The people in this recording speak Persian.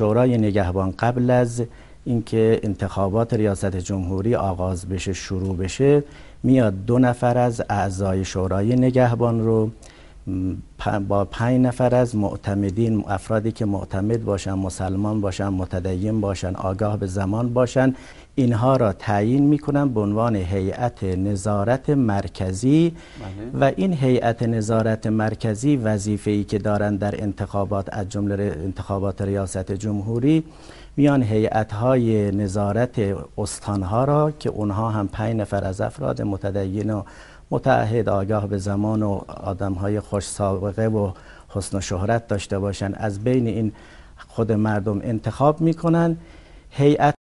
شورای نگهبان قبل از اینکه انتخابات ریاست جمهوری آغاز بشه شروع بشه میاد دو نفر از اعضای شورای نگهبان رو با پنج نفر از معتمدین افرادی که معتمد باشن مسلمان باشن متدین باشن آگاه به زمان باشن اینها را تعیین میکنن به عنوان هیئت نظارت مرکزی بله. و این هیئت نظارت مرکزی وظیفه ای که دارند در انتخابات از جمله انتخابات ریاست جمهوری میان هیئت های نظارت استان ها را که اونها هم پنج نفر از افراد متدین و متعهد آگاه به زمان و آدم های خوش سابقه و حسن و شهرت داشته باشند از بین این خود مردم انتخاب میکنن هیئت